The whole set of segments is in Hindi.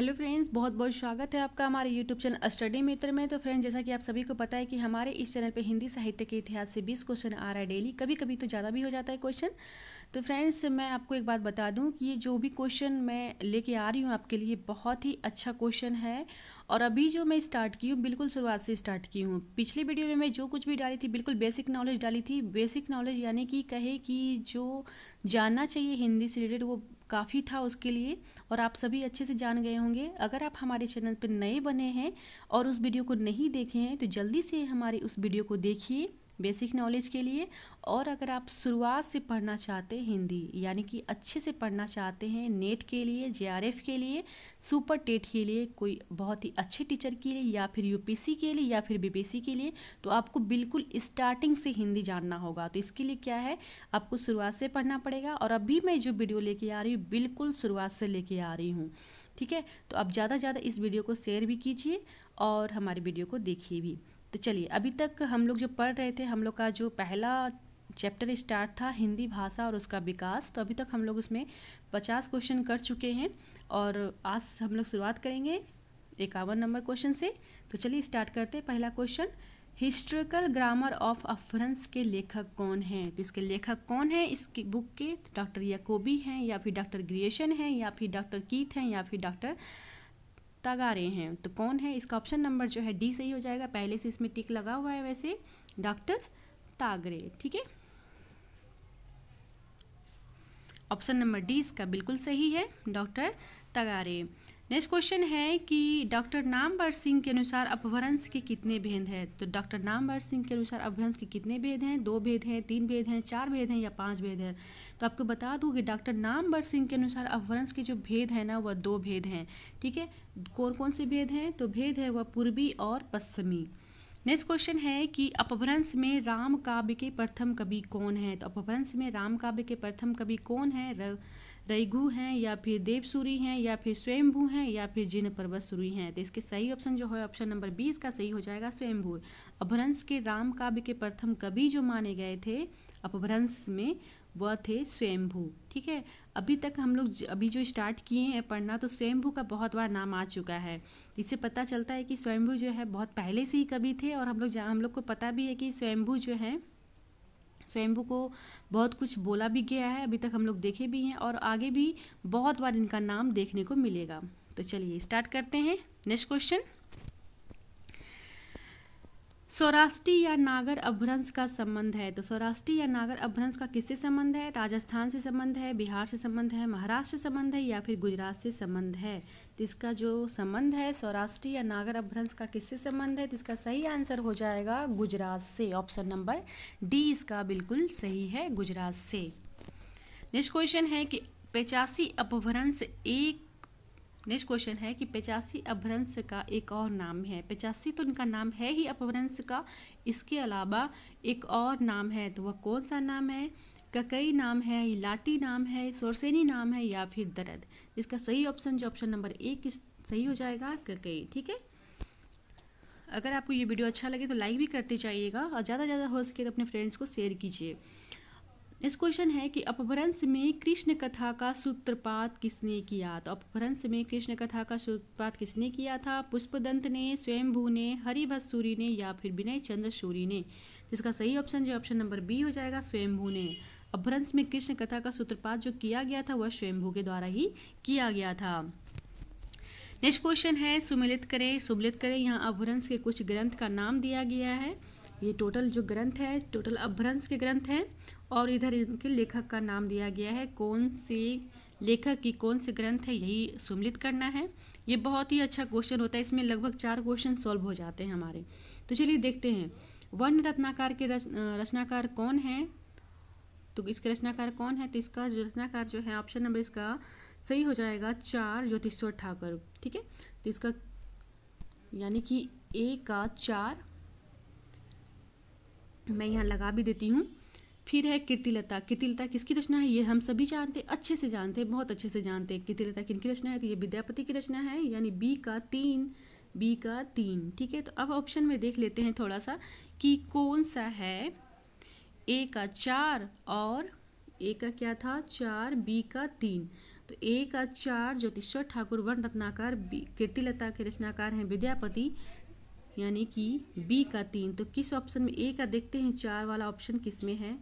हेलो फ्रेंड्स बहुत बहुत स्वागत है आपका हमारे यूट्यूब चैनल स्टडी मित्र में तो फ्रेंड्स जैसा कि आप सभी को पता है कि हमारे इस चैनल पे हिंदी साहित्य के इतिहास से 20 क्वेश्चन आ रहा है डेली कभी कभी तो ज़्यादा भी हो जाता है क्वेश्चन तो फ्रेंड्स मैं आपको एक बात बता दूं कि ये जो भी क्वेश्चन मैं लेके आ रही हूँ आपके लिए बहुत ही अच्छा क्वेश्चन है और अभी जो मैं स्टार्ट की हूँ बिल्कुल शुरुआत से स्टार्ट की हूँ पिछली वीडियो में मैं जो कुछ भी डाली थी बिल्कुल बेसिक नॉलेज डाली थी बेसिक नॉलेज यानी कि कहे कि जो जानना चाहिए हिंदी से रिलेटेड वो काफ़ी था उसके लिए और आप सभी अच्छे से जान गए होंगे अगर आप हमारे चैनल पर नए बने हैं और उस वीडियो को नहीं देखे हैं तो जल्दी से हमारे उस वीडियो को देखिए बेसिक नॉलेज के लिए और अगर आप शुरुआत से पढ़ना चाहते हैं हिंदी यानी कि अच्छे से पढ़ना चाहते हैं नेट के लिए जे के लिए सुपर टेट के लिए कोई बहुत ही अच्छे टीचर के लिए या फिर यू के लिए या फिर बी के लिए तो आपको बिल्कुल स्टार्टिंग से हिंदी जानना होगा तो इसके लिए क्या है आपको शुरुआत से पढ़ना पड़ेगा और अभी मैं जो वीडियो लेके आ रही हूँ बिल्कुल शुरुआत से लेके आ रही हूँ ठीक है तो आप ज़्यादा से ज़्यादा इस वीडियो को शेयर भी कीजिए और हमारी वीडियो को देखिए भी तो चलिए अभी तक हम लोग जो पढ़ रहे थे हम लोग का जो पहला चैप्टर स्टार्ट था हिंदी भाषा और उसका विकास तो अभी तक हम लोग उसमें पचास क्वेश्चन कर चुके हैं और आज हम लोग शुरुआत करेंगे इक्यावन नंबर क्वेश्चन से तो चलिए स्टार्ट करते हैं पहला क्वेश्चन हिस्ट्रिकल ग्रामर ऑफ अफ्रेंस के लेखक कौन हैं तो इसके लेखक कौन हैं इसकी बुक के डॉक्टर याकोबी हैं या फिर डॉक्टर ग्रिएशन हैं या फिर डॉक्टर कीथ हैं या फिर डॉक्टर तगारे हैं तो कौन है इसका ऑप्शन नंबर जो है डी सही हो जाएगा पहले से इसमें टिक लगा हुआ है वैसे डॉक्टर तागरे ठीक है ऑप्शन नंबर डी इसका बिल्कुल सही है डॉक्टर तगारे नेक्स्ट क्वेश्चन है कि डॉक्टर नामवर सिंह के अनुसार अपभ्रंश के कितने भेद हैं तो डॉक्टर नामवर सिंह के अनुसार अपभ्रंश के कितने भेद हैं दो भेद हैं तीन भेद हैं चार भेद हैं या पांच भेद हैं तो आपको बता दूँ कि डॉक्टर नामवर सिंह के अनुसार अपभ्रंश के जो भेद हैं ना वह दो भेद हैं ठीक है कौन कौन से भेद हैं तो भेद है वह पूर्वी और पश्चिमी नेक्स्ट क्वेश्चन है कि अपभ्रंश में राम काव्य के प्रथम कवि कौन है तो अपभ्रंश में राम काव्य के प्रथम कवि कौन है दैगु हैं या फिर देवसूरी हैं या फिर स्वयंभू हैं या फिर जिन पर्वतसूरी हैं तो इसके सही ऑप्शन जो है ऑप्शन नंबर बीस का सही हो जाएगा स्वयंभू अपभ्रंश के राम काव्य के प्रथम कवि जो माने गए थे अपभ्रंश में वह थे स्वयंभू ठीक है अभी तक हम लोग अभी जो स्टार्ट किए हैं पढ़ना तो स्वयंभू का बहुत बार नाम आ चुका है इससे पता चलता है कि स्वयंभू जो है बहुत पहले से ही कवि थे और हम लोग हम लोग को पता भी है कि स्वयंभू जो है स्वयंभू को बहुत कुछ बोला भी गया है अभी तक हम लोग देखे भी हैं और आगे भी बहुत बार इनका नाम देखने को मिलेगा तो चलिए स्टार्ट करते हैं नेक्स्ट क्वेश्चन सौराष्ट्री या नागर अभ्रंश का संबंध है तो सौराष्ट्री या नागर अभ्रंश का किससे संबंध है राजस्थान से संबंध है बिहार से संबंध है महाराष्ट्र से संबंध है या फिर गुजरात से संबंध है तो इसका जो संबंध है सौराष्ट्री या नागर अभ्रंश का किससे संबंध है तो इसका सही आंसर हो जाएगा गुजरात से ऑप्शन नंबर डी इसका बिल्कुल सही है गुजरात से नेक्स्ट क्वेश्चन है कि पचासी अपभ्रंश एक नेक्स्ट क्वेश्चन है कि पचासी अपभ्रंश का एक और नाम है पचासी तो इनका नाम है ही अपभ्रंश का इसके अलावा एक और नाम है तो वह कौन सा नाम है ककई नाम है लाटी नाम है सोरसेनी नाम है या फिर दरद इसका सही ऑप्शन जो ऑप्शन नंबर एक सही हो जाएगा ककई ठीक है अगर आपको ये वीडियो अच्छा लगे तो लाइक भी करते जाइएगा और ज़्यादा ज़्यादा हो सके तो अपने फ्रेंड्स को शेयर कीजिए नेक्स्ट क्वेश्चन है कि अपभ्रंश में कृष्ण कथा का सूत्रपात किसने किया तो अपभ्रंश में कृष्ण कथा का सूत्रपात किसने किया था पुष्पदंत ने स्वयंभू ने हरिभसूरी ने या फिर विनय चंद्र सूरी ने जिसका तो सही ऑप्शन जो ऑप्शन नंबर बी हो जाएगा स्वयंभू ने अपभ्रंश में कृष्ण कथा का सूत्रपात जो किया गया था वह स्वयंभू के द्वारा ही किया गया था नेक्स्ट क्वेश्चन है सुमिलित करें सुमिलित करें यहाँ अपभ्रंश के कुछ ग्रंथ का नाम दिया गया है ये टोटल जो ग्रंथ है टोटल अभ्रंश के ग्रंथ हैं और इधर इनके लेखक का नाम दिया गया है कौन से लेखक की कौन से ग्रंथ है यही सुमिलित करना है ये बहुत ही अच्छा क्वेश्चन होता है इसमें लगभग चार क्वेश्चन सॉल्व हो जाते हैं हमारे तो चलिए देखते हैं वर्ण रत्नाकार के रच, रचनाकार कौन है तो इसके रचनाकार कौन है तो इसका जो रचनाकार जो है ऑप्शन नंबर इसका सही हो जाएगा चार ज्योतिश्वर ठाकुर ठीक है तो इसका यानी कि ए का चार मैं यहाँ लगा भी देती हूँ फिर है कीर्तिलता कीर्तिलता किसकी रचना है ये हम सभी जानते अच्छे से जानते बहुत अच्छे से जानते हैं कीर्तिलता किन की रचना है तो ये विद्यापति की रचना है यानी बी का तीन बी का तीन ठीक है तो अब ऑप्शन में देख लेते हैं थोड़ा सा कि कौन सा है ए का चार और ए का क्या था चार बी का तीन तो ए का चार ज्योतिश्वर ठाकुर वन रत्नाकार कीर्तिलता के रचनाकार हैं विद्यापति यानी कि बी का तीन तो किस ऑप्शन में ए का देखते हैं चार वाला ऑप्शन किस में है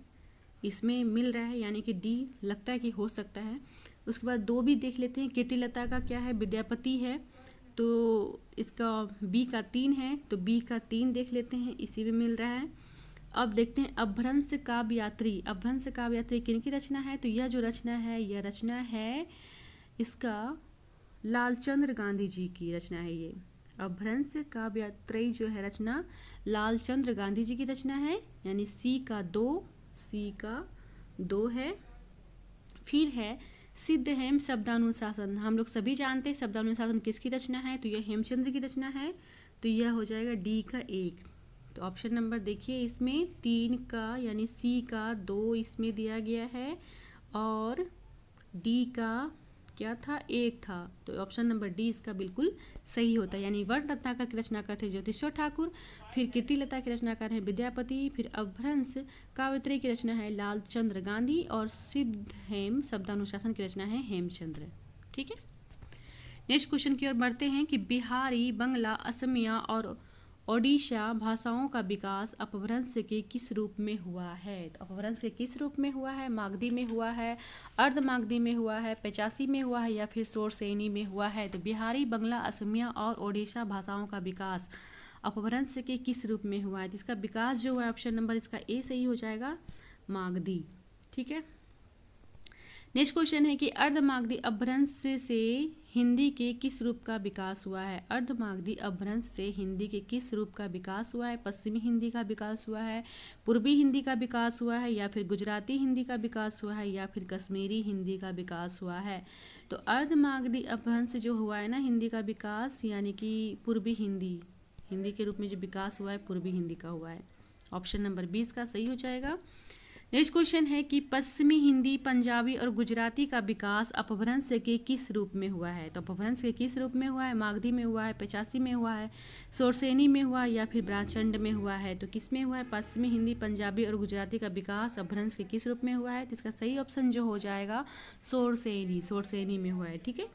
इसमें मिल रहा है यानी कि डी लगता है कि हो सकता है उसके बाद दो भी देख लेते हैं कीर्तिलता का क्या है विद्यापति है तो इसका बी का तीन है तो बी का तीन देख लेते हैं इसी में मिल रहा है अब देखते हैं अभ्रंश काव्य यात्री अभ्रंश काव्य यात्री किन की रचना है तो यह जो रचना है यह रचना है इसका लालचंद्र गांधी जी की रचना है ये अभ्रंश काव्य त्रय जो है रचना लालचंद्र गांधी जी की रचना है यानी सी का दो सी का दो है फिर है सिद्ध हेम शब्दानुशासन हम लोग सभी जानते हैं शब्दानुशासन किसकी रचना है तो यह हेमचंद्र की रचना है तो यह हो जाएगा डी का एक तो ऑप्शन नंबर देखिए इसमें तीन का यानी सी का दो इसमें दिया गया है और डी का क्या था एक था तो ऑप्शन नंबर डी इसका बिल्कुल सही होता है यानी वर्णरत्ना का रचनाकार थे ज्योतिश्वर ठाकुर फिर कीर्तिलता के रचनाकार हैं विद्यापति फिर अभ्रंश कावित्री की रचना है लालचंद्र गांधी और सिद्ध हेम शब्दानुशासन की रचना है हेमचंद्र ठीक है नेक्स्ट क्वेश्चन की ओर बढ़ते हैं कि बिहारी बंगला असमिया और ओडिशा भाषाओं का विकास अपभ्रंश के किस रूप में हुआ है तो अपभ्रंश के किस रूप में हुआ है मागधी में हुआ है अर्धमागधी में हुआ है पचासी में हुआ है या फिर सोरसेनी में हुआ है तो बिहारी बंगला असमिया और ओडिशा भाषाओं का विकास अपभ्रंश के किस रूप में हुआ है तो इसका विकास जो है ऑप्शन नंबर इसका ए सही हो जाएगा मागधी ठीक है नेक्स्ट क्वेश्चन है कि अर्धमागधी अपभ्रंश से हिंदी के किस रूप का विकास हुआ है अर्धमागधी अभ्रंश से हिंदी के किस रूप का विकास हुआ है पश्चिमी हिंदी का विकास हुआ है पूर्वी हिंदी का विकास हुआ है या फिर गुजराती हिंदी का विकास हुआ है या फिर कश्मीरी हिंदी का विकास हुआ है तो अर्धमागधी अभ्रंश जो हुआ है ना हिंदी का विकास यानी कि पूर्वी हिंदी हिंदी के रूप में जो विकास हुआ है पूर्वी हिंदी का हुआ है ऑप्शन नंबर बीस का सही हो जाएगा नेक्स्ट क्वेश्चन है कि पश्चिमी हिंदी पंजाबी और गुजराती का विकास अपभ्रंश के किस रूप में हुआ है तो अपभ्रंश के किस रूप में हुआ है मागधी में हुआ है पचासी में हुआ है सोरसेनी में हुआ है या फिर ब्राचंड में हुआ है तो किस में हुआ है पश्चिमी हिंदी पंजाबी और गुजराती का विकास अपभ्रंश के किस रूप में हुआ है तो इसका सही ऑप्शन जो हो जाएगा सोरसेनी सोरसेनी में हुआ है ठीक है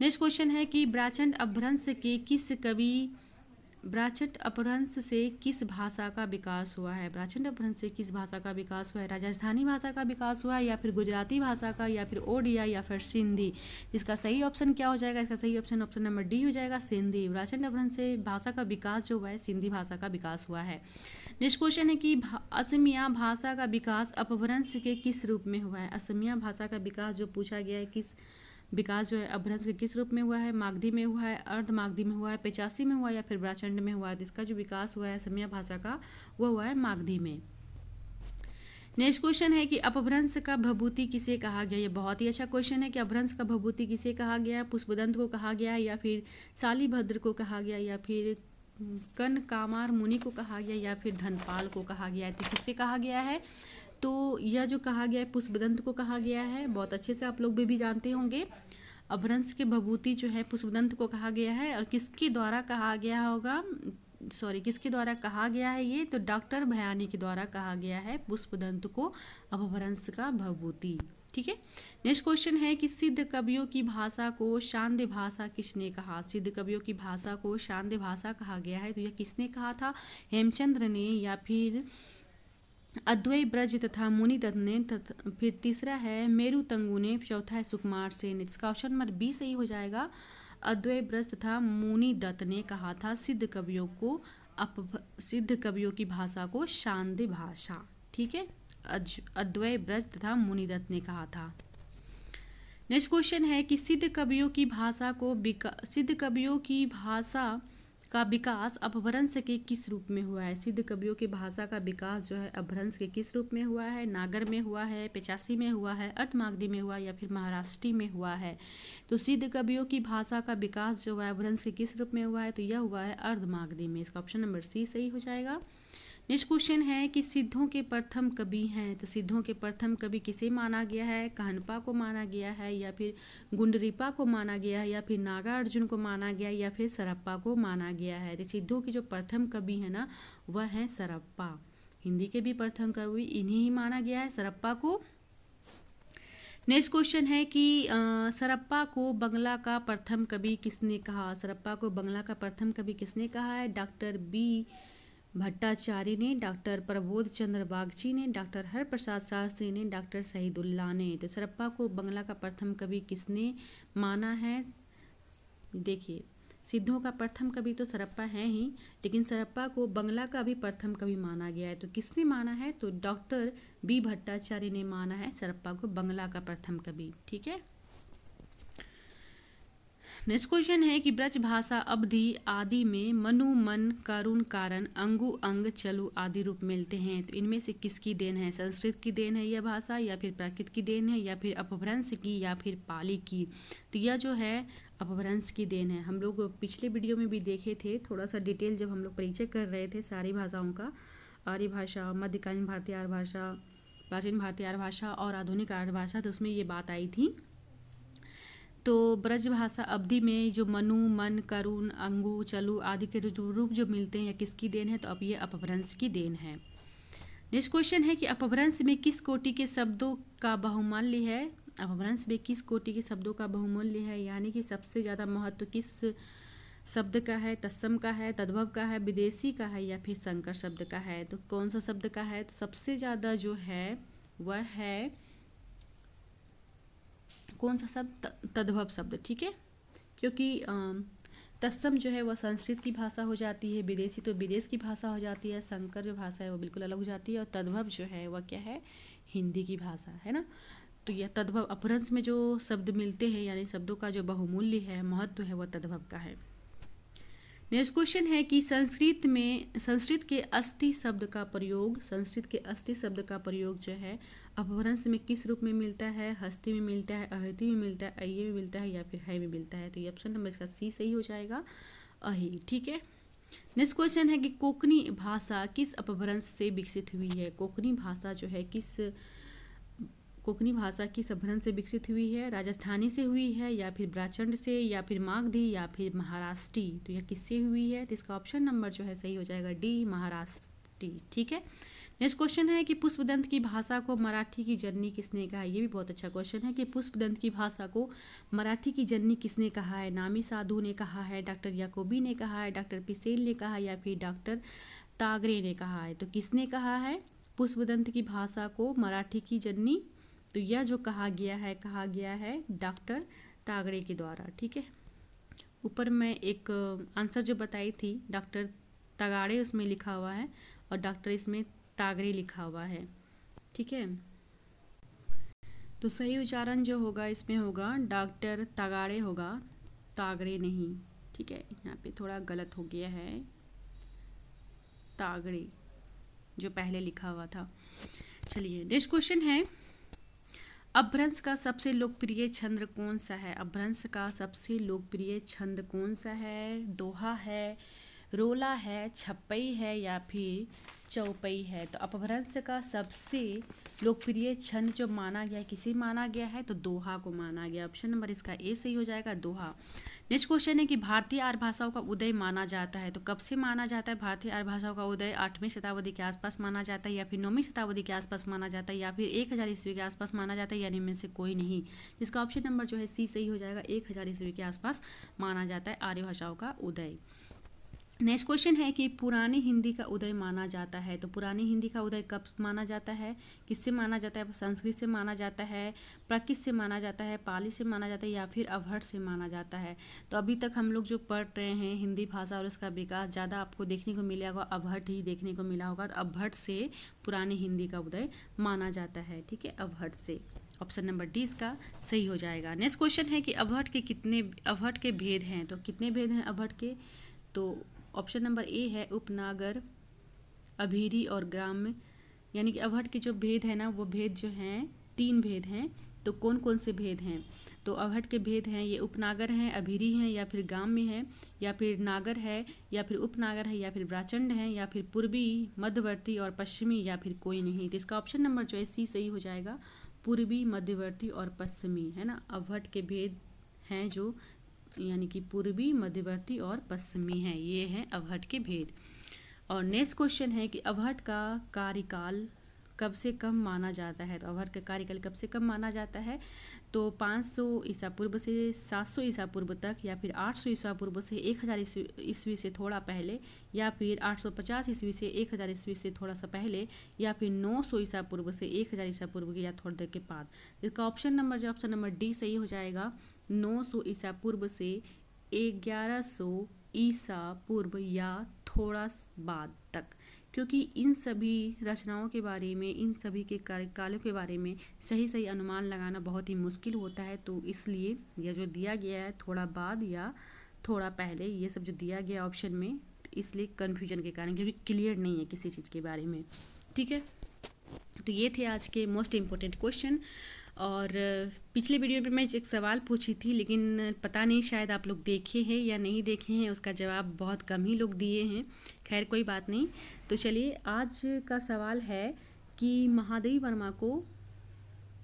नेक्स्ट क्वेश्चन है कि ब्राचंड अपभ्रंश के किस कवि ब्राचट अपभ्रंश से किस भाषा का विकास हुआ है ब्राचट अपभ्रंश से किस भाषा का विकास हुआ है राजस्थानी भाषा का विकास हुआ है या फिर गुजराती भाषा का या फिर ओडिया या फिर सिंधी इसका सही ऑप्शन क्या हो जाएगा इसका सही ऑप्शन ऑप्शन नंबर डी हो जाएगा सिंधी ब्राचंड अपभ्रंश से भाषा का विकास जो हुआ है सिंधी भाषा का विकास हुआ है नेक्स्ट क्वेश्चन है कि असमिया भाषा का विकास अपभ्रंश के किस रूप में हुआ है असमिया भाषा का विकास जो पूछा गया है किस विकास जो है अभ्रंश के किस रूप में हुआ है मागधी में हुआ है अर्धमागधी में हुआ है पिचासी में हुआ है या फिर ब्राचंड में हुआ है इसका जो विकास हुआ है असमिया भाषा का वो हुआ है मागधी में नेक्स्ट क्वेश्चन है कि अपभ्रंश का भभूति किसे कहा गया ये बहुत ही अच्छा क्वेश्चन है कि अपभ्रंश का भभूति किसे कहा गया पुष्पदंत को कहा गया या फिर सालीभद्र को कहा गया या फिर कन कामार मुनि को कहा गया या फिर धनपाल को कहा गया है तो किससे कहा गया है तो यह जो कहा गया है पुष्पदंत को कहा गया है बहुत अच्छे से आप लोग भी, भी जानते होंगे अभ्रंश के भभूति जो है पुष्पदंत को कहा गया है और किसके द्वारा कहा गया होगा सॉरी किसके द्वारा कहा गया है ये तो डॉक्टर भयानी के द्वारा कहा गया है पुष्पदंत को अभ्रंश का भभूति ठीक है नेक्स्ट क्वेश्चन है कि सिद्ध कवियों की भाषा को शांत भाषा किसने कहा सिद्ध कवियों की भाषा को शांत भाषा कहा गया है तो यह किसने कहा था हेमचंद्र ने या फिर अद्वै ब्रज तथा मुनिदत्त ने फिर तीसरा है मेरु तंगू ने चौथा है सुकुमार से इसका ऑप्शन नंबर बी सही हो जाएगा अद्वै ब्रज तथा मुनिदत्त ने कहा था सिद्ध कवियों को अप सिद्ध कवियों की भाषा को शांति भाषा ठीक है अद्वै ब्रज तथा मुनिदत्त ने कहा था नेक्स्ट क्वेश्चन है कि सिद्ध कवियों की भाषा को सिद्ध कवियों की भाषा का विकास अपभ्रंश के किस रूप में हुआ है सिद्ध कवियों की भाषा का विकास जो है अपभ्रंश के किस रूप में हुआ है नागर में हुआ है पिचासी में हुआ है अर्थमागदी में हुआ या फिर महाराष्ट्री में हुआ है तो सिद्ध कवियों की भाषा का विकास जो है अपभ्रंश के किस रूप में हुआ है तो यह हुआ है अर्धमागदी में इसका ऑप्शन नंबर सी सही हो जाएगा नेक्स्ट क्वेश्चन है कि सिद्धों के प्रथम कवि हैं तो सिद्धों के प्रथम कवि किसे माना गया है कहनपा को माना गया है या फिर गुंडरीपा को माना गया है या फिर नागार्जुन को माना गया है या फिर सरप्पा को माना गया है तो सिद्धों की जो प्रथम कवि है ना वह है सरप्पा हिंदी के भी प्रथम कवि इन्हीं ही माना गया है सरप्पा को नेक्स्ट क्वेश्चन है कि सरप्पा को बंगला का प्रथम कवि किसने कहा सरप्पा को बंगला का प्रथम कवि किसने कहा है डॉक्टर बी भट्टाचार्य ने डॉक्टर प्रबोध चंद्र बागची ने डॉक्टर हरप्रसाद शास्त्री ने डॉक्टर सहीदुल्ला ने तो सरप्पा को बंगला का प्रथम कवि किसने माना है देखिए सिद्धों का प्रथम कवि तो सरप्पा है ही लेकिन सरप्पा को बंगला का भी प्रथम कवि माना गया है तो किसने माना है तो डॉक्टर बी भट्टाचार्य ने माना है सरप्पा को बंगला का प्रथम कवि ठीक है नेक्स्ट क्वेश्चन है कि ब्रज भाषा अवधि आदि में मनु मन करुण कारण अंगु अंग चलु आदि रूप मिलते हैं तो इनमें से किसकी देन है संस्कृत की देन है यह भाषा या फिर प्राकृत की देन है या फिर अपभ्रंश की या फिर पाली की तो यह जो है अपभ्रंश की देन है हम लोग पिछले वीडियो में भी देखे थे थोड़ा सा डिटेल जब हम लोग परिचय कर रहे थे सारी भाषाओं का आर्य भाषा मध्यकालीन भारतीय आर्य भाषा प्राचीन भारतीय आर्य भाषा और आधुनिक आर्य भाषा तो उसमें ये बात आई थी तो ब्रजभाषा अवधि में जो मनु मन करुण अंगु चलु आदि के रूप जो मिलते हैं या किसकी देन है तो अब ये अपभ्रंश की देन है नेक्स्ट क्वेश्चन है कि अपभ्रंश में किस कोटि के शब्दों का बहुमूल्य है अपभ्रंश में किस कोटि के शब्दों का बहुमूल्य है यानी कि सबसे ज़्यादा महत्व किस शब्द का है तत्सम का है तद्भव का है विदेशी का है या फिर शंकर शब्द का है तो कौन सा शब्द का है तो सबसे ज़्यादा जो है वह है कौन सा शब्द तद्भव शब्द ठीक है क्योंकि तत्सम जो है वह संस्कृत की भाषा हो जाती है विदेशी तो विदेश की भाषा हो जाती है शंकर जो भाषा है वो बिल्कुल अलग हो जाती है और तद्भव जो है वह क्या है हिंदी की भाषा है ना तो यह तद्भव अपभ्रंश में जो शब्द मिलते हैं यानी शब्दों का जो बहुमूल्य है महत्व है वह तद्भव का है नेक्स्ट क्वेश्चन है कि संस्कृत में संस्कृत के अस्थि शब्द का प्रयोग संस्कृत के अस्थि शब्द का प्रयोग जो है अपभ्रंश में किस रूप में मिलता है हस्ती में मिलता है अहति में मिलता है अये में मिलता है या फिर है में मिलता है तो ये ऑप्शन नंबर इसका सी सही हो जाएगा अहि ठीक है नेक्स्ट क्वेश्चन है कि कोकनी भाषा किस अपभ्रंश से विकसित हुई है कोकनी भाषा जो है किस कोकनी भाषा की सभरन से विकसित हुई है राजस्थानी से हुई है या फिर ब्राचंड से या फिर मागधी या फिर महाराष्ट्री तो यह किससे हुई है तो इसका ऑप्शन नंबर जो है सही हो जाएगा डी महाराष्ट्री ठीक है नेक्स्ट क्वेश्चन है कि पुष्पदंत की भाषा को मराठी की जननी किसने कहा ये भी बहुत अच्छा क्वेश्चन है कि पुष्पदंत की भाषा को मराठी की जननी किसने कहा है नामी साधु ने कहा है डॉक्टर याकोबी ने कहा है डॉक्टर पिसेल ने कहा या फिर डॉक्टर तागरे ने कहा है तो किसने कहा है पुष्पदंत की भाषा को मराठी की जननी तो यह जो कहा गया है कहा गया है डॉक्टर तागड़े के द्वारा ठीक है ऊपर मैं एक आंसर जो बताई थी डॉक्टर तगाड़े उसमें लिखा हुआ है और डॉक्टर इसमें तागड़े लिखा हुआ है ठीक है तो सही उच्चारण जो होगा इसमें होगा डॉक्टर तगाड़े होगा तागड़े नहीं ठीक है यहाँ पे थोड़ा गलत हो गया है तागड़े जो पहले लिखा हुआ था चलिए नेक्स्ट क्वेश्चन है अभ्रंश का सबसे लोकप्रिय छंद कौन सा है अभ्रंश का सबसे लोकप्रिय छंद कौन सा है दोहा है रोला है छप्पई है या फिर चौपई है तो अपभ्रंश का सबसे लोकप्रिय छंद जो माना गया है किसे माना गया है तो दोहा को माना गया ऑप्शन नंबर इसका ए सही हो जाएगा दोहा नेक्स्ट क्वेश्चन है कि भारतीय आर्य भाषाओं का उदय माना जाता है तो कब से माना जाता है भारतीय आर्य भाषाओं का उदय आठवीं शताब्दी के आसपास माना जाता है या फिर नौवीं शताब्दी के आसपास माना जाता है या फिर एक हज़ार ईस्वी के आसपास माना जाता है यानी में से कोई नहीं जिसका ऑप्शन नंबर जो है सी सही हो जाएगा एक हज़ार ईस्वी के आसपास माना जाता है आर्य भाषाओं का उदय नेक्स्ट क्वेश्चन है कि पुरानी हिंदी का उदय माना जाता है तो पुरानी हिंदी का उदय कब माना जाता है किससे माना जाता है संस्कृत से माना जाता है प्राकृत से माना जाता है पाली से माना जाता है या फिर अवहट से माना जाता है तो अभी तक हम लोग जो पढ़ रहे हैं हिंदी भाषा और उसका विकास ज़्यादा आपको देखने को मिला होगा अवहट ही देखने को मिला होगा तो अवहट से पुरानी हिंदी का उदय माना जाता है ठीक है अवहट से ऑप्शन नंबर डी इसका सही हो जाएगा नेक्स्ट क्वेश्चन है कि अवहट के कितने अवहट के भेद हैं तो कितने भेद हैं अवहट के तो ऑप्शन नंबर ए है उपनागर अभीरी और ग्राम्य यानी कि अवहट के जो भेद है ना वो भेद जो हैं तीन भेद हैं तो कौन कौन से भेद हैं तो अवहट के भेद हैं ये उपनागर हैं अभीरी हैं या फिर ग्राम्य हैं या फिर नागर है या फिर उपनागर है या फिर ब्राचंड हैं या फिर पूर्वी मध्यवर्ती और पश्चिमी या फिर कोई नहीं तो इसका ऑप्शन नंबर जो है सी सही हो जाएगा पूर्वी मध्यवर्ती और पश्चिमी है ना अवहट के भेद हैं जो यानी कि पूर्वी मध्यवर्ती और पश्चिमी हैं ये हैं अवहट के भेद और नेक्स्ट क्वेश्चन है कि अवहट का कार्यकाल कब से कम माना जाता है तो अवहट का कार्यकाल कब से कम माना जाता है तो 500 ईसा पूर्व से 700 ईसा पूर्व तक या फिर 800 ईसा पूर्व से 1000 ईस्वी से थोड़ा पहले या फिर 850 ईस्वी से 1000 ईस्वी से थोड़ा सा पहले या फिर 900 ईसा पूर्व से 1000 ईसा पूर्व के या थोड़ी देर के बाद इसका ऑप्शन नंबर जो ऑप्शन नंबर डी सही हो जाएगा 900 ईसा पूर्व से 1100 ईसा पूर्व या थोड़ा बाद तक क्योंकि इन सभी रचनाओं के बारे में इन सभी के कार्यकालों के बारे में सही सही अनुमान लगाना बहुत ही मुश्किल होता है तो इसलिए यह जो दिया गया है थोड़ा बाद या थोड़ा पहले ये सब जो दिया गया ऑप्शन में इसलिए कन्फ्यूजन के कारण क्योंकि क्लियर नहीं है किसी चीज़ के बारे में ठीक है तो ये थे आज के मोस्ट इम्पोर्टेंट क्वेश्चन और पिछले वीडियो में मैं एक सवाल पूछी थी लेकिन पता नहीं शायद आप लोग देखे हैं या नहीं देखे हैं उसका जवाब बहुत कम ही लोग दिए हैं खैर कोई बात नहीं तो चलिए आज का सवाल है कि महादेवी वर्मा को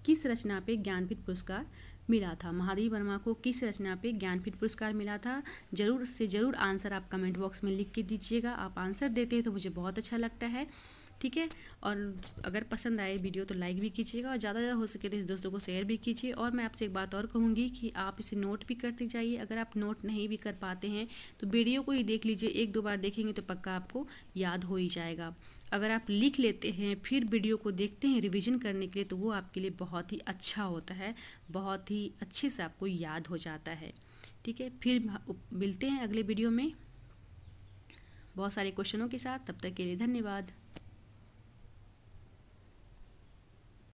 किस रचना पे ज्ञानपीठ पुरस्कार मिला था महादेव वर्मा को किस रचना पे ज्ञानपीठ पुरस्कार मिला था ज़रूर से ज़रूर आंसर आप कमेंट बॉक्स में लिख के दीजिएगा आप आंसर देते हैं तो मुझे बहुत अच्छा लगता है ठीक है और अगर पसंद आए वीडियो तो लाइक भी कीजिएगा और ज़्यादा ज़्यादा हो सके तो इस दोस्तों को शेयर भी कीजिए और मैं आपसे एक बात और कहूँगी कि आप इसे नोट भी करते जाइए अगर आप नोट नहीं भी कर पाते हैं तो वीडियो को ही देख लीजिए एक दो बार देखेंगे तो पक्का आपको याद हो ही जाएगा अगर आप लिख लेते हैं फिर वीडियो को देखते हैं रिवीजन करने के लिए तो वो आपके लिए बहुत ही अच्छा होता है बहुत ही अच्छे से आपको याद हो जाता है ठीक है फिर मिलते हैं अगले वीडियो में बहुत सारे क्वेश्चनों के साथ तब तक के लिए धन्यवाद